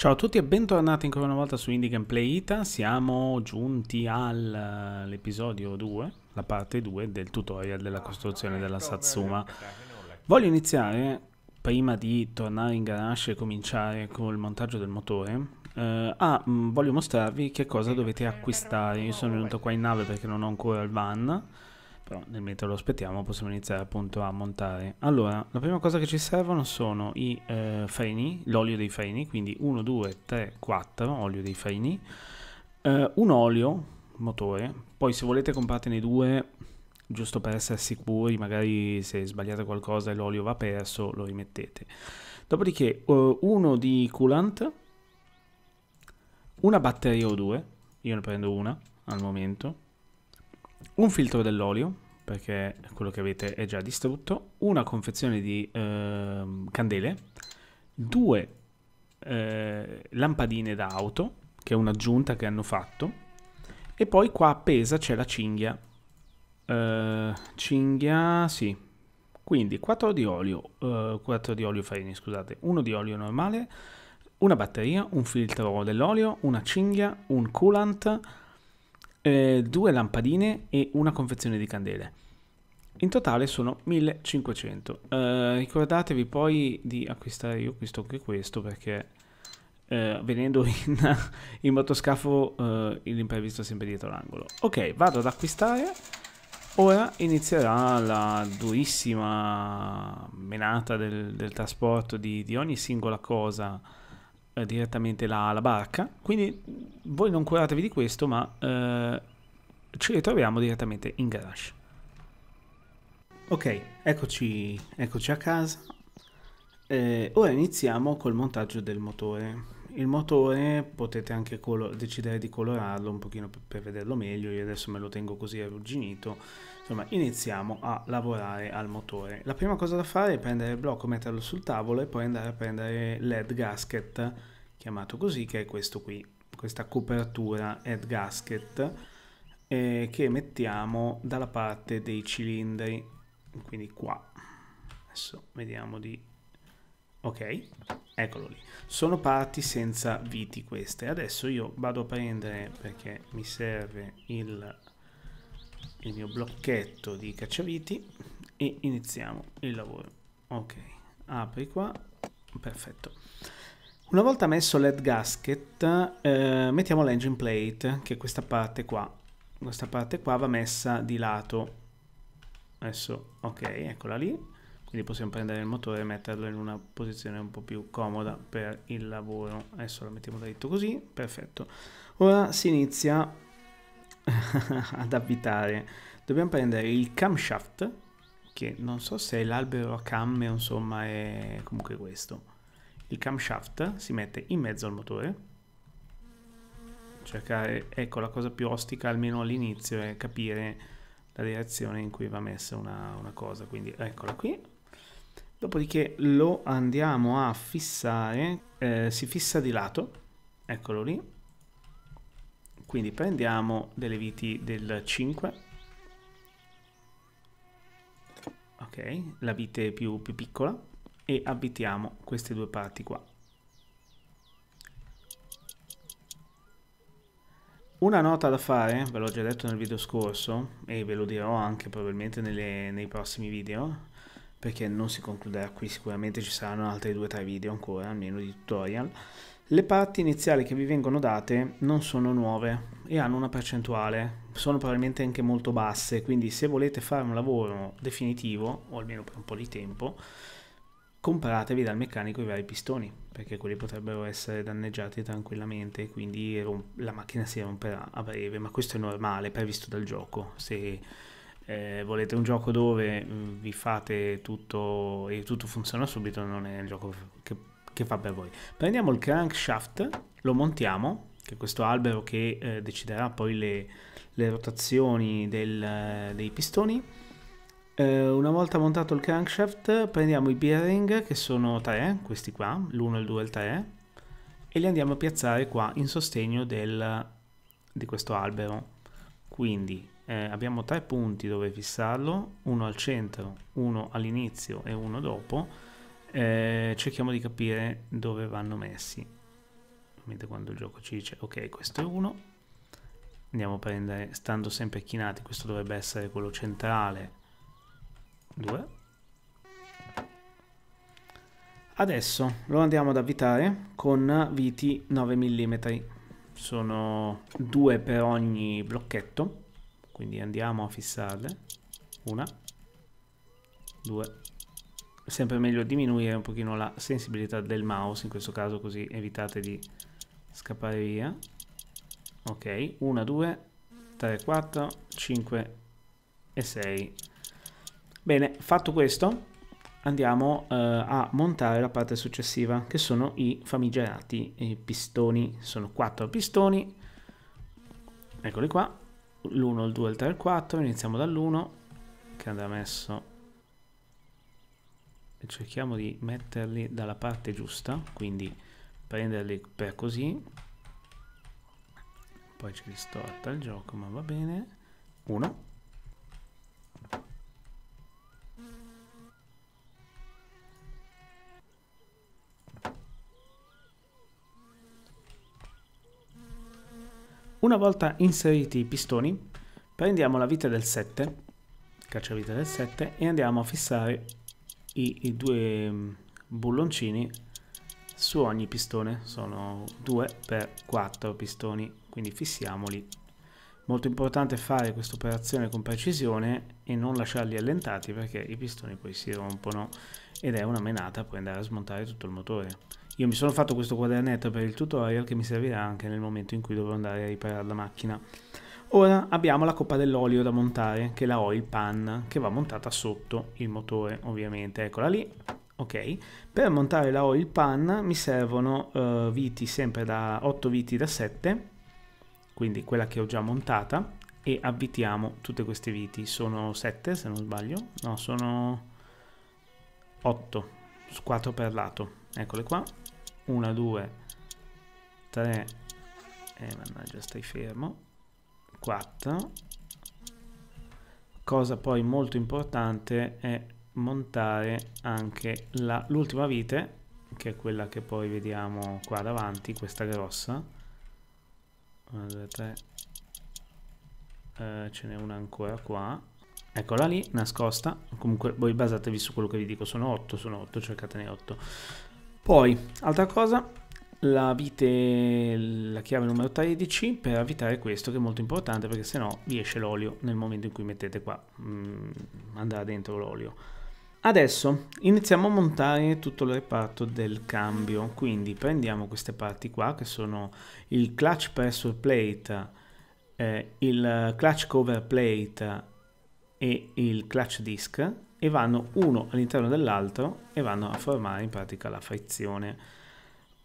Ciao a tutti e bentornati ancora una volta su Indie Gameplay Ita, siamo giunti all'episodio 2, la parte 2 del tutorial della costruzione ah, della ecco, Satsuma. Voglio iniziare, prima di tornare in garage e cominciare col montaggio del motore, eh, ah, mm, voglio mostrarvi che cosa dovete acquistare, io sono venuto eh. qua in nave perché non ho ancora il van, però nel mentre lo aspettiamo possiamo iniziare appunto a montare. Allora, la prima cosa che ci servono sono i eh, freni, l'olio dei freni, quindi 1, 2, 3, 4, olio dei freni, eh, un olio, motore, poi se volete compratene due, giusto per essere sicuri, magari se sbagliate qualcosa e l'olio va perso, lo rimettete. Dopodiché eh, uno di coolant, una batteria o due, io ne prendo una al momento, un filtro dell'olio perché quello che avete è già distrutto, una confezione di eh, candele, due eh, lampadine da auto, che è un'aggiunta che hanno fatto, e poi qua appesa c'è la cinghia. Eh, cinghia, sì. Quindi 4 di olio, 4 eh, di olio farine, scusate, 1 di olio normale, una batteria, un filtro dell'olio, una cinghia, un coolant, eh, due lampadine e una confezione di candele. In totale sono 1500. Eh, ricordatevi poi di acquistare, io acquisto anche questo perché eh, venendo in, in motoscafo eh, l'imprevisto è sempre dietro l'angolo. Ok, vado ad acquistare. Ora inizierà la durissima menata del, del trasporto di, di ogni singola cosa eh, direttamente la, la, barca. Quindi voi non curatevi di questo, ma eh, ci ritroviamo direttamente in garage. Ok, eccoci, eccoci a casa. Eh, ora iniziamo col montaggio del motore. Il motore potete anche decidere di colorarlo un pochino per, per vederlo meglio, io adesso me lo tengo così arrugginito Insomma, iniziamo a lavorare al motore. La prima cosa da fare è prendere il blocco, metterlo sul tavolo e poi andare a prendere l'head gasket, chiamato così, che è questo qui, questa copertura head gasket eh, che mettiamo dalla parte dei cilindri, quindi qua. Adesso vediamo di... Ok, eccolo lì. Sono parti senza viti queste. Adesso io vado a prendere, perché mi serve il il mio blocchetto di cacciaviti e iniziamo il lavoro. Ok, apri qua, perfetto. Una volta messo l'head gasket, eh, mettiamo l'engine plate, che è questa parte qua. Questa parte qua va messa di lato. Adesso, ok, eccola lì. Quindi possiamo prendere il motore e metterlo in una posizione un po' più comoda per il lavoro. Adesso lo mettiamo dritto così, perfetto. Ora si inizia ad abitare dobbiamo prendere il camshaft che non so se è l'albero a camme insomma è comunque questo il camshaft si mette in mezzo al motore cercare ecco la cosa più ostica almeno all'inizio è capire la direzione in cui va messa una, una cosa quindi eccola qui dopodiché lo andiamo a fissare eh, si fissa di lato eccolo lì quindi prendiamo delle viti del 5. Ok, la vite più, più piccola e abitiamo queste due parti qua. Una nota da fare, ve l'ho già detto nel video scorso e ve lo dirò anche probabilmente nelle, nei prossimi video perché non si concluderà qui, sicuramente ci saranno altri 2-3 video ancora, almeno di tutorial le parti iniziali che vi vengono date non sono nuove e hanno una percentuale, sono probabilmente anche molto basse, quindi se volete fare un lavoro definitivo, o almeno per un po' di tempo, compratevi dal meccanico i vari pistoni, perché quelli potrebbero essere danneggiati tranquillamente, quindi la macchina si romperà a breve, ma questo è normale, previsto dal gioco. Se eh, volete un gioco dove mm, vi fate tutto e tutto funziona subito, non è il gioco che che fa per voi. Prendiamo il crankshaft, lo montiamo, che è questo albero che eh, deciderà poi le, le rotazioni del, eh, dei pistoni. Eh, una volta montato il crankshaft prendiamo i bearing che sono tre, questi qua, l'1, il 2 e il 3, e li andiamo a piazzare qua in sostegno del, di questo albero. Quindi eh, abbiamo tre punti dove fissarlo, uno al centro, uno all'inizio e uno dopo eh, cerchiamo di capire dove vanno messi. Ovviamente quando il gioco ci dice ok questo è uno, andiamo a prendere, stando sempre chinati, questo dovrebbe essere quello centrale, Due. Adesso lo andiamo ad avvitare con viti 9 mm, sono due per ogni blocchetto, quindi andiamo a fissarle, una, due, sempre meglio diminuire un pochino la sensibilità del mouse in questo caso così evitate di scappare via ok 1 2 3 4 5 e 6 bene fatto questo andiamo eh, a montare la parte successiva che sono i famigerati i pistoni sono 4 pistoni eccoli qua l'1 il 2 il 3 il 4 iniziamo dall'1 che andrà messo cerchiamo di metterli dalla parte giusta quindi prenderli per così poi ci distorta il gioco ma va bene uno Una volta inseriti i pistoni, prendiamo la vita del 7, cacciavite del 7, e andiamo a fissare i, i due mm, bulloncini su ogni pistone sono 2 per 4 pistoni quindi fissiamoli molto importante fare questa operazione con precisione e non lasciarli allentati perché i pistoni poi si rompono ed è una menata poi andare a smontare tutto il motore io mi sono fatto questo quadernetto per il tutorial che mi servirà anche nel momento in cui dovrò andare a riparare la macchina Ora abbiamo la coppa dell'olio da montare, che è la oil pan, che va montata sotto il motore ovviamente, eccola lì. Ok, per montare la oil pan mi servono uh, viti sempre da 8 viti da 7, quindi quella che ho già montata, e avvitiamo tutte queste viti. Sono 7 se non sbaglio, no sono 8, 4 per lato, eccole qua, 1, 2, 3, e eh, mannaggia stai fermo, 4 cosa poi molto importante è montare anche l'ultima vite che è quella che poi vediamo qua davanti questa grossa 1 2 3 ce n'è una ancora qua eccola lì nascosta comunque voi basatevi su quello che vi dico sono 8 sono 8 cercatene 8 poi altra cosa la vite la chiave numero 13 per evitare questo che è molto importante perché sennò vi esce l'olio nel momento in cui mettete qua mm, andrà dentro l'olio adesso iniziamo a montare tutto il reparto del cambio quindi prendiamo queste parti qua che sono il clutch pressure plate eh, il clutch cover plate e il clutch disc e vanno uno all'interno dell'altro e vanno a formare in pratica la frizione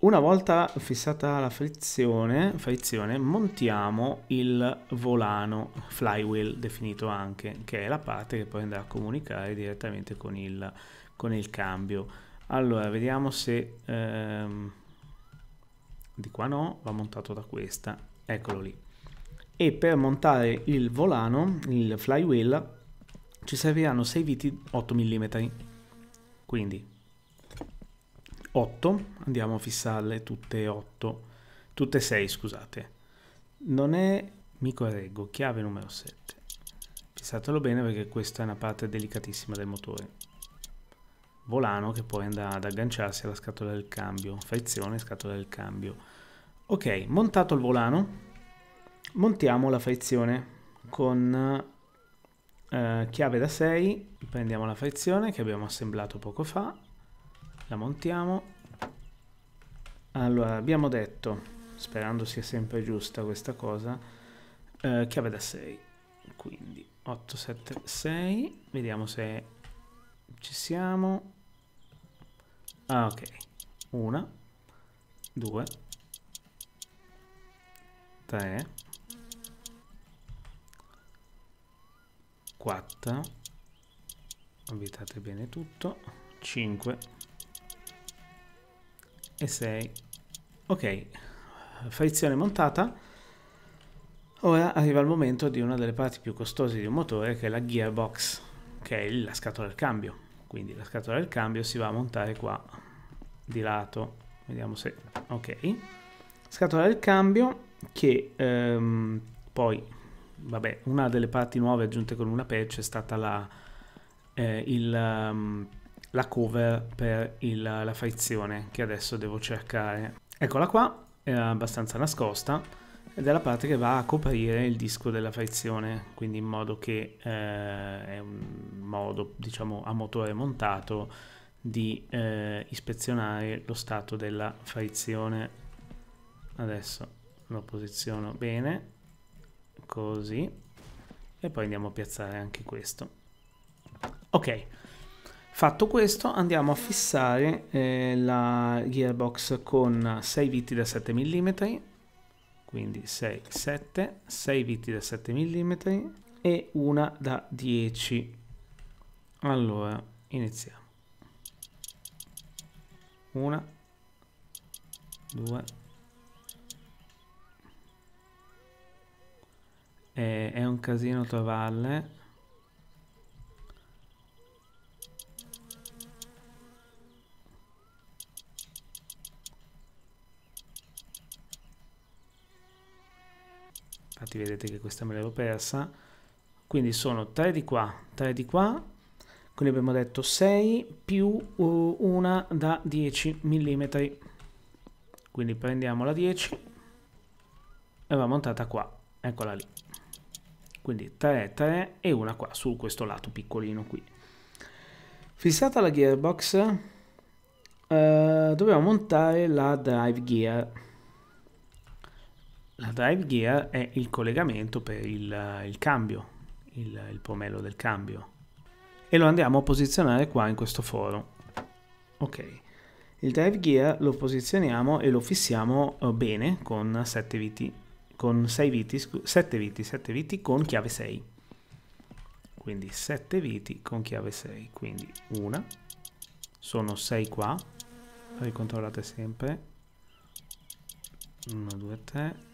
una volta fissata la frizione, frizione, montiamo il volano flywheel definito anche, che è la parte che poi andrà a comunicare direttamente con il, con il cambio. Allora, vediamo se ehm, di qua no, va montato da questa, eccolo lì. E per montare il volano, il flywheel, ci serviranno 6 viti 8 mm. Quindi 8, andiamo a fissarle tutte 8, tutte 6 scusate, non è, mi correggo, chiave numero 7, fissatelo bene perché questa è una parte delicatissima del motore, volano che poi andrà ad agganciarsi alla scatola del cambio, frizione, scatola del cambio, ok, montato il volano, montiamo la frizione con eh, chiave da 6, prendiamo la frizione che abbiamo assemblato poco fa, la montiamo allora abbiamo detto sperando sia sempre giusta questa cosa eh, chiave da 6 quindi 8 7 6 vediamo se ci siamo ah ok una due tre quattro avvitate bene tutto 5 e 6. Ok, frizione montata. Ora arriva il momento di una delle parti più costose di un motore che è la gearbox, che è la scatola del cambio. Quindi la scatola del cambio si va a montare qua di lato. Vediamo se... ok. Scatola del cambio che ehm, poi, vabbè, una delle parti nuove aggiunte con una patch è stata la... Eh, il... Um, la cover per il, la frizione che adesso devo cercare. Eccola qua, è abbastanza nascosta ed è la parte che va a coprire il disco della frizione, quindi in modo che eh, è un modo, diciamo, a motore montato di eh, ispezionare lo stato della frizione. Adesso lo posiziono bene, così, e poi andiamo a piazzare anche questo. Ok. Fatto questo andiamo a fissare eh, la gearbox con 6 viti da 7 mm, quindi 6, 7, 6 viti da 7 mm e una da 10. Allora, iniziamo. 1, 2, eh, è un casino trovarle. infatti vedete che questa me l'avevo persa quindi sono 3 di qua 3 di qua quindi abbiamo detto 6 più una da 10 mm quindi prendiamo la 10 e va montata qua eccola lì quindi 3 3 e una qua su questo lato piccolino qui fissata la gearbox eh, dobbiamo montare la drive gear la drive gear è il collegamento per il, eh, il cambio, il, il pomello del cambio e lo andiamo a posizionare qua in questo foro. Ok, il drive gear lo posizioniamo e lo fissiamo eh, bene con 7 viti, con 6 viti, 7 viti, 7 viti con chiave 6. Quindi 7 viti con chiave 6, quindi una, sono 6 qua, ricontrollate sempre, 1, 2, 3,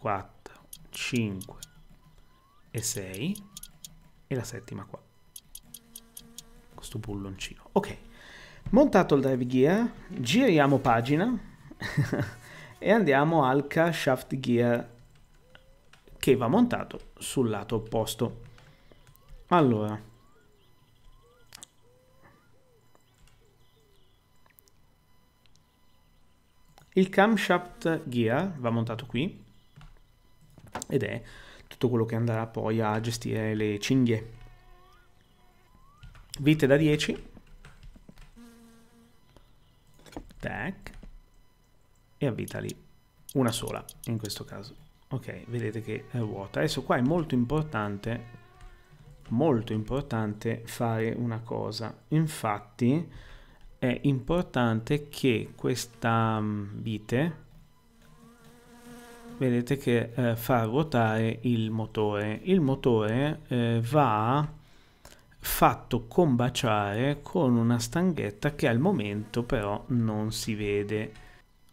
4, 5 e 6 e la settima qua. Questo bulloncino. Ok, montato il drive gear, giriamo pagina e andiamo al car shaft gear che va montato sul lato opposto. Allora, il camshaft gear va montato qui ed è tutto quello che andrà poi a gestire le cinghie. Vite da 10. Tac. E avvitali. Una sola in questo caso. Ok, vedete che è vuota. Adesso qua è molto importante, molto importante fare una cosa. Infatti è importante che questa mm, vite vedete che eh, fa ruotare il motore. Il motore eh, va fatto combaciare con una stanghetta che al momento però non si vede.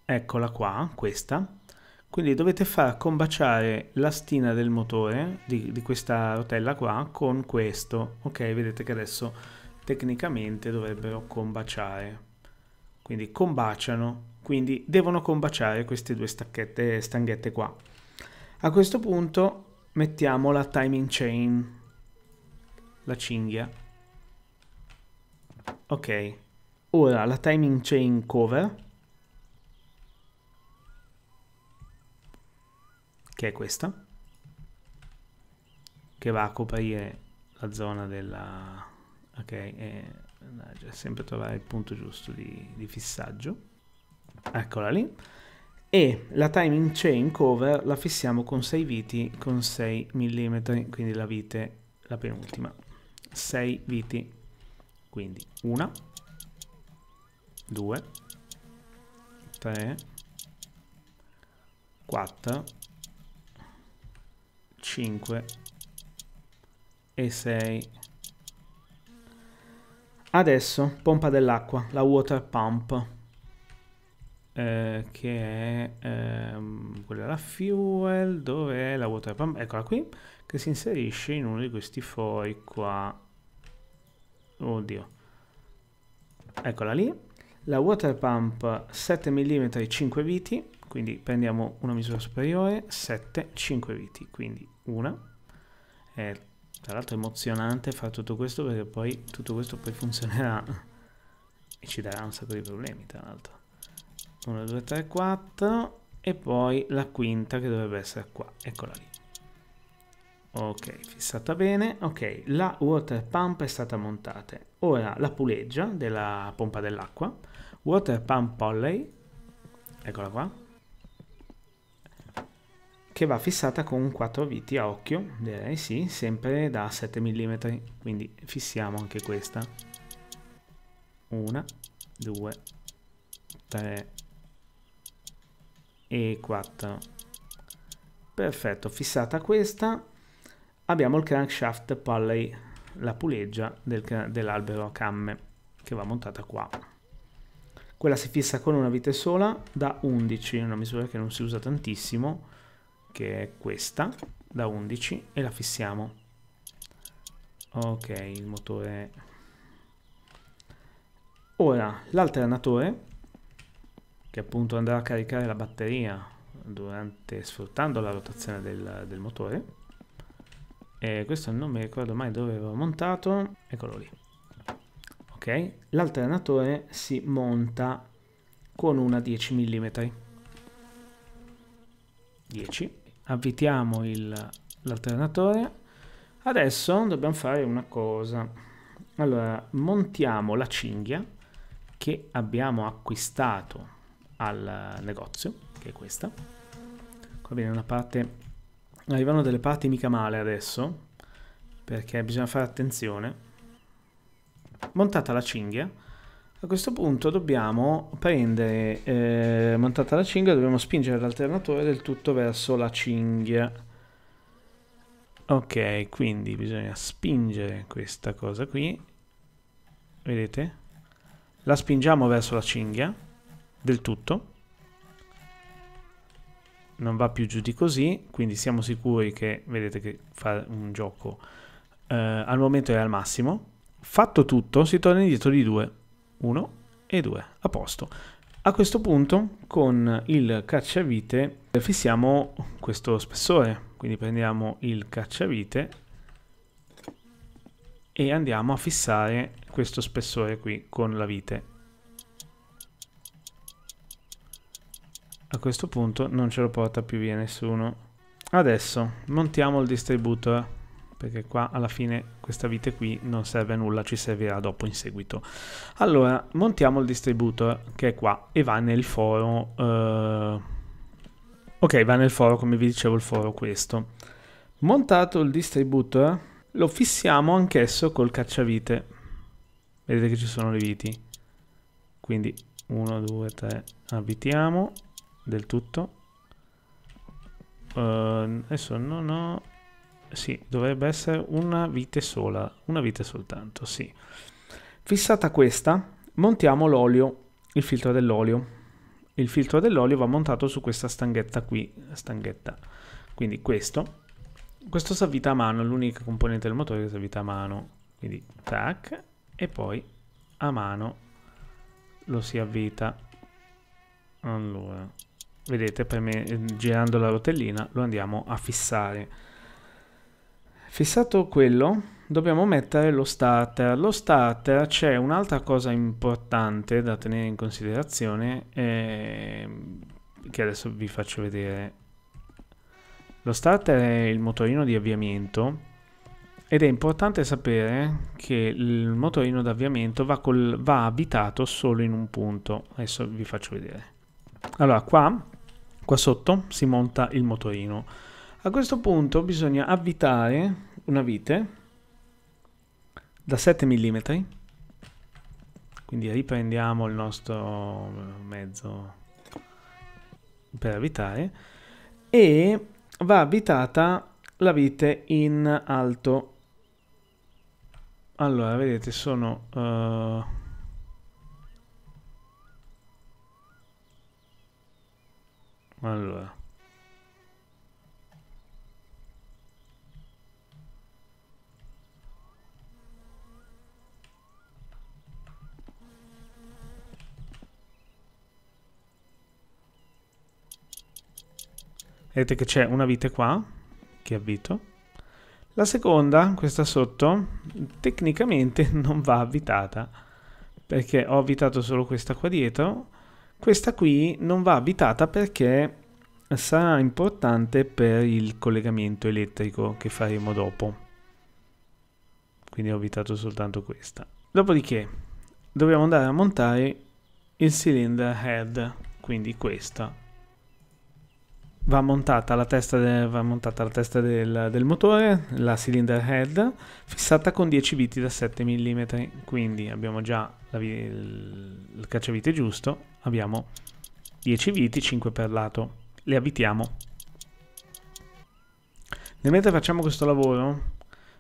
Eccola qua, questa. Quindi dovete far combaciare la stina del motore, di, di questa rotella qua, con questo. Ok, vedete che adesso tecnicamente dovrebbero combaciare. Quindi combaciano quindi devono combaciare queste due stacchette, stanghette qua. A questo punto mettiamo la timing chain, la cinghia. Ok, ora la timing chain cover, che è questa, che va a coprire la zona della... ok, e... sempre trovare il punto giusto di, di fissaggio eccola lì, e la timing chain cover la fissiamo con 6 viti con 6 mm, quindi la vite, la penultima, 6 viti, quindi 1, 2, 3, 4, 5 e 6. Adesso pompa dell'acqua, la water pump. Eh, che è ehm, quella la fuel, dove è la water pump, eccola qui, che si inserisce in uno di questi fori qua. Oddio. Eccola lì. La water pump 7 mm 5 viti, quindi prendiamo una misura superiore, 7, 5 viti, quindi una. E, tra l'altro emozionante fare tutto questo perché poi tutto questo poi funzionerà e ci darà un sacco di problemi tra l'altro. 1, 2, 3, 4 e poi la quinta che dovrebbe essere qua, eccola lì. Ok, fissata bene. Ok, la water pump è stata montata. Ora la puleggia della pompa dell'acqua. Water pump polley, eccola qua, che va fissata con 4 viti a occhio, direi sì, sempre da 7 mm, quindi fissiamo anche questa. Una, due, tre, e 4 perfetto fissata questa abbiamo il crankshaft pulley la puleggia del, dell'albero a camme che va montata qua quella si fissa con una vite sola da 11 una misura che non si usa tantissimo che è questa da 11 e la fissiamo ok il motore ora l'alternatore che appunto andrà a caricare la batteria durante, sfruttando la rotazione del, del motore e questo non mi ricordo mai dove avevo montato eccolo lì ok l'alternatore si monta con una 10 mm 10 avvitiamo l'alternatore adesso dobbiamo fare una cosa allora montiamo la cinghia che abbiamo acquistato al negozio, che è questa. Qua viene una parte... Arrivano delle parti mica male adesso, perché bisogna fare attenzione. Montata la cinghia, a questo punto dobbiamo prendere, eh, montata la cinghia, dobbiamo spingere l'alternatore del tutto verso la cinghia. Ok, quindi bisogna spingere questa cosa qui, vedete? La spingiamo verso la cinghia del tutto non va più giù di così quindi siamo sicuri che vedete che fa un gioco eh, al momento è al massimo fatto tutto si torna indietro di 2 1 e 2 a posto a questo punto con il cacciavite fissiamo questo spessore quindi prendiamo il cacciavite e andiamo a fissare questo spessore qui con la vite A questo punto non ce lo porta più via nessuno. Adesso montiamo il distributor perché qua alla fine questa vite qui non serve a nulla, ci servirà dopo in seguito. Allora, montiamo il distributor che è qua e va nel foro... Eh... Ok, va nel foro, come vi dicevo, il foro questo. Montato il distributor, lo fissiamo anch'esso col cacciavite. Vedete che ci sono le viti. Quindi 1, 2, 3, abitiamo del tutto. Uh, adesso non ho... Sì, dovrebbe essere una vite sola, una vite soltanto, sì. Fissata questa, montiamo l'olio, il filtro dell'olio. Il filtro dell'olio va montato su questa stanghetta qui, stanghetta. Quindi questo, questo si avvita a mano, l'unica componente del motore che si avvita a mano. Quindi tac, e poi a mano lo si avvita. Allora, vedete per me eh, girando la rotellina lo andiamo a fissare fissato quello dobbiamo mettere lo starter lo starter c'è un'altra cosa importante da tenere in considerazione eh, che adesso vi faccio vedere lo starter è il motorino di avviamento ed è importante sapere che il motorino d'avviamento va, va abitato solo in un punto adesso vi faccio vedere allora qua Qua sotto si monta il motorino. A questo punto bisogna avvitare una vite da 7 mm, quindi riprendiamo il nostro eh, mezzo per avvitare, e va avvitata la vite in alto. Allora, vedete, sono... Uh, Vedete che c'è una vite qua, che avvito. La seconda, questa sotto, tecnicamente non va avvitata, perché ho avvitato solo questa qua dietro. Questa qui non va avvitata perché sarà importante per il collegamento elettrico che faremo dopo. Quindi ho avvitato soltanto questa. Dopodiché dobbiamo andare a montare il cylinder head, quindi questa va montata la testa, de, montata la testa del, del, motore, la cylinder head, fissata con 10 viti da 7 mm, quindi abbiamo già la, il, il cacciavite giusto, abbiamo 10 viti, 5 per lato, le abitiamo. Nel mentre facciamo questo lavoro,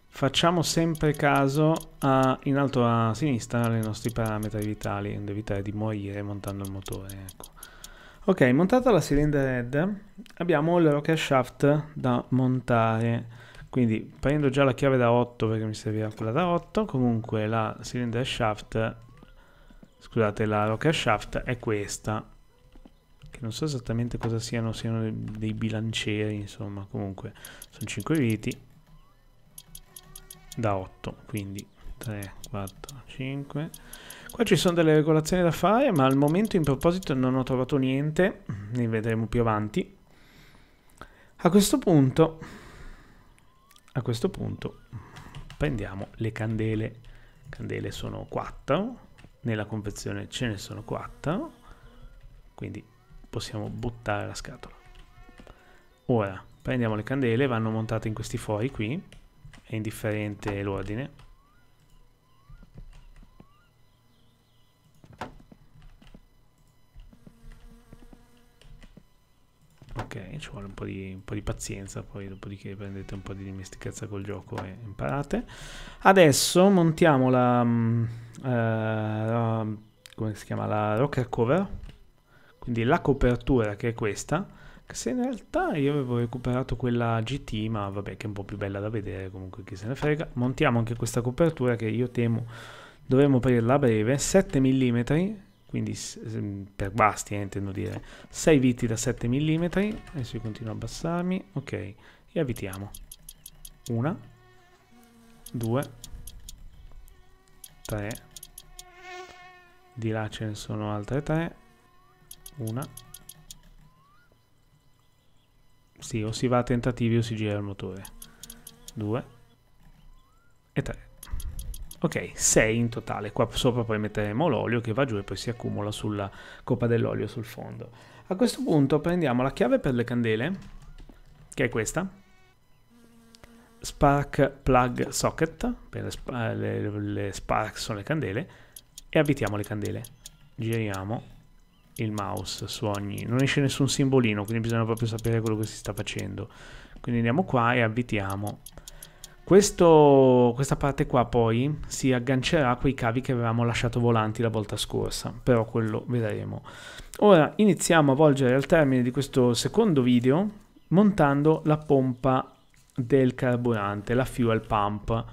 facciamo sempre caso a, in alto a sinistra ai nostri parametri vitali, onde evitare di morire montando il motore, ecco. Ok, montata la cylinder head abbiamo il rocket shaft da montare. Quindi prendo già la chiave da 8 perché mi serviva quella da 8. Comunque la cylinder shaft, scusate, la rocket shaft è questa. Che non so esattamente cosa siano, siano dei bilancieri, insomma, comunque sono 5 viti da 8, quindi 3, 4, 5 Qua ci sono delle regolazioni da fare, ma al momento in proposito non ho trovato niente, ne vedremo più avanti. A questo punto, a questo punto prendiamo le candele. Candele sono 4, nella confezione ce ne sono 4, quindi possiamo buttare la scatola. Ora prendiamo le candele, vanno montate in questi fori qui, è indifferente l'ordine ok ci vuole un po' di, un po di pazienza poi dopodiché prendete un po' di dimestichezza col gioco e imparate adesso montiamo la uh, come si chiama la rocker cover quindi la copertura che è questa che se in realtà io avevo recuperato quella GT ma vabbè che è un po' più bella da vedere comunque chi se ne frega montiamo anche questa copertura che io temo dovremmo aprirla a breve 7 mm quindi ehm, per guasti eh, intendo dire 6 viti da 7 mm adesso io continuo a abbassarmi ok e avvitiamo una due tre di là ce ne sono altre tre una sì o si va a tentativi o si gira il motore due e tre Ok, 6 in totale. Qua sopra poi metteremo l'olio che va giù e poi si accumula sulla coppa dell'olio sul fondo. A questo punto prendiamo la chiave per le candele, che è questa. Spark Plug Socket, per le, eh, le, le spark sono le candele, e abitiamo le candele. Giriamo il mouse su ogni... non esce nessun simbolino, quindi bisogna proprio sapere quello che si sta facendo. Quindi andiamo qua e abitiamo questo, questa parte qua poi si aggancerà a quei cavi che avevamo lasciato volanti la volta scorsa, però quello vedremo. Ora iniziamo a volgere al termine di questo secondo video montando la pompa del carburante, la fuel pump.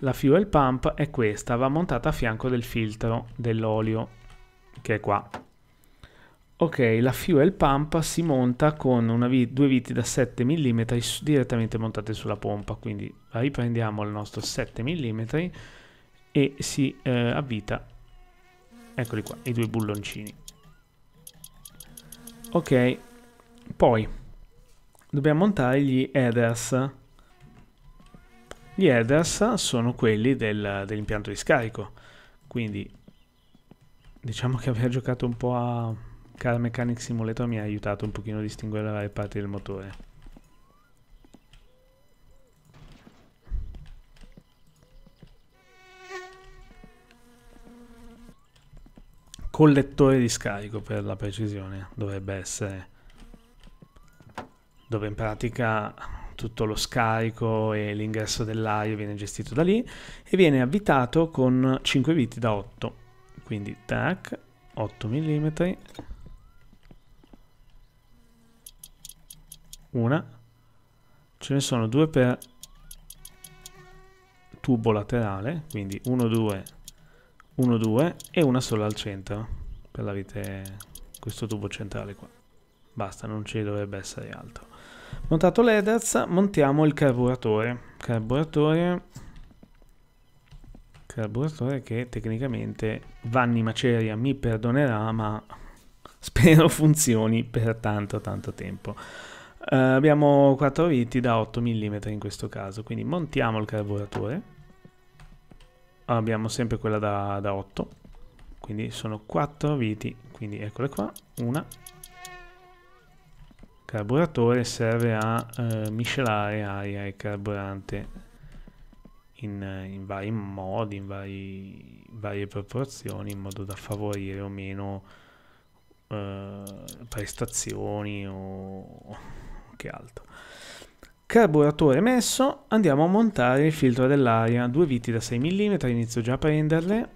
La fuel pump è questa, va montata a fianco del filtro dell'olio che è qua. Ok, la fuel pump si monta con vi due viti da 7 mm direttamente montate sulla pompa, quindi riprendiamo il nostro 7 mm e si eh, avvita, eccoli qua, i due bulloncini. Ok, poi dobbiamo montare gli headers. Gli headers sono quelli del, dell'impianto di scarico, quindi diciamo che aver giocato un po' a Car Mechanic Simulator mi ha aiutato un pochino a distinguere le varie parti del motore. collettore di scarico per la precisione dovrebbe essere dove in pratica tutto lo scarico e l'ingresso dell'aria viene gestito da lì e viene abitato con 5 viti da 8 quindi tac 8 mm una ce ne sono due per tubo laterale quindi 1 2 1 2 e una sola al centro per la vite questo tubo centrale qua basta non ci dovrebbe essere altro montato l'EDAZ montiamo il carburatore carburatore carburatore che tecnicamente Vanni Maceria mi perdonerà ma spero funzioni per tanto tanto tempo Uh, abbiamo 4 viti da 8 mm in questo caso, quindi montiamo il carburatore. Abbiamo sempre quella da, da 8, quindi sono 4 viti, quindi eccole qua, una. Carburatore serve a uh, miscelare aria e carburante in, in vari modi, in vari, varie proporzioni, in modo da favorire o meno uh, prestazioni o che altro. Carburatore messo, andiamo a montare il filtro dell'aria, due viti da 6 mm, inizio già a prenderle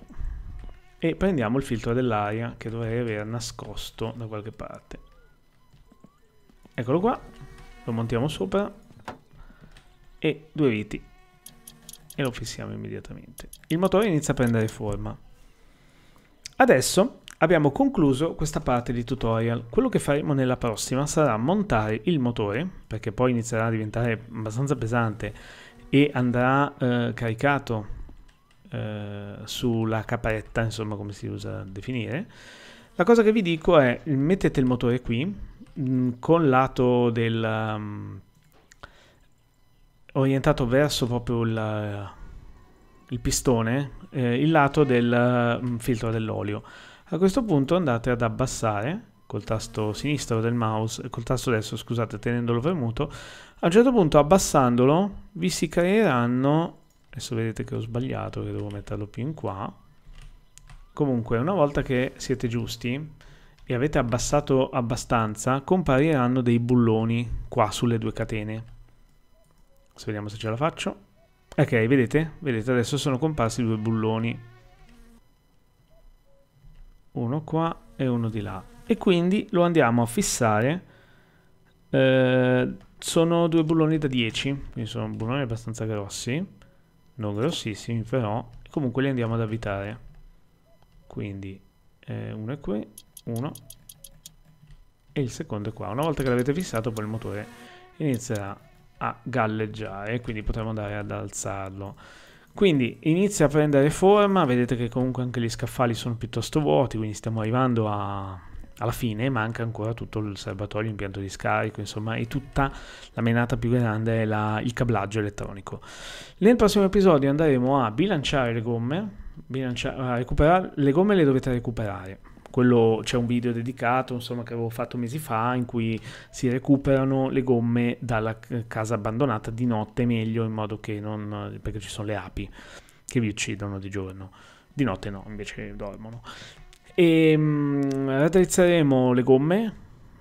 e prendiamo il filtro dell'aria che dovrei aver nascosto da qualche parte. Eccolo qua, lo montiamo sopra e due viti e lo fissiamo immediatamente. Il motore inizia a prendere forma. Adesso Abbiamo concluso questa parte di tutorial, quello che faremo nella prossima sarà montare il motore, perché poi inizierà a diventare abbastanza pesante e andrà eh, caricato eh, sulla capretta, insomma come si usa a definire. La cosa che vi dico è mettete il motore qui, mh, mm, con lato del... Um, orientato verso proprio il, il pistone, eh, il lato del um, filtro dell'olio a questo punto andate ad abbassare col tasto sinistro del mouse, col tasto destro scusate, tenendolo premuto, a un certo punto abbassandolo vi si creeranno, adesso vedete che ho sbagliato, che devo metterlo più in qua, comunque una volta che siete giusti e avete abbassato abbastanza, compariranno dei bulloni qua sulle due catene. Adesso vediamo se ce la faccio. Ok, vedete? Vedete, adesso sono comparsi due bulloni uno qua e uno di là e quindi lo andiamo a fissare eh, sono due bulloni da 10 quindi sono bulloni abbastanza grossi non grossissimi però comunque li andiamo ad avvitare quindi eh, uno è qui uno e il secondo è qua una volta che l'avete fissato poi il motore inizierà a galleggiare quindi potremo andare ad alzarlo quindi inizia a prendere forma, vedete che comunque anche gli scaffali sono piuttosto vuoti, quindi stiamo arrivando a, alla fine, manca ancora tutto il serbatoio, l'impianto di scarico, insomma, e tutta la menata più grande è la, il cablaggio elettronico. Nel prossimo episodio andremo a bilanciare le gomme, bilancia, a recuperare, le gomme le dovete recuperare, quello, c'è un video dedicato insomma, che avevo fatto mesi fa in cui si recuperano le gomme dalla casa abbandonata di notte meglio in modo che non... perché ci sono le api che vi uccidono di giorno. Di notte no, invece dormono. E ehm, mh, raddrizzeremo le gomme,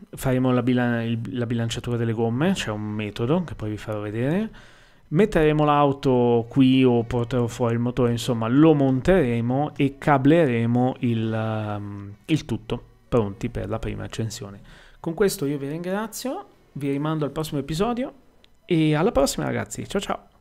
faremo la, bilan- la bilanciatura delle gomme, c'è un metodo che poi vi farò vedere metteremo l'auto qui o porterò fuori il motore, insomma lo monteremo e cableremo il, um, il tutto pronti per la prima accensione. Con questo io vi ringrazio, vi rimando al prossimo episodio e alla prossima ragazzi, ciao ciao!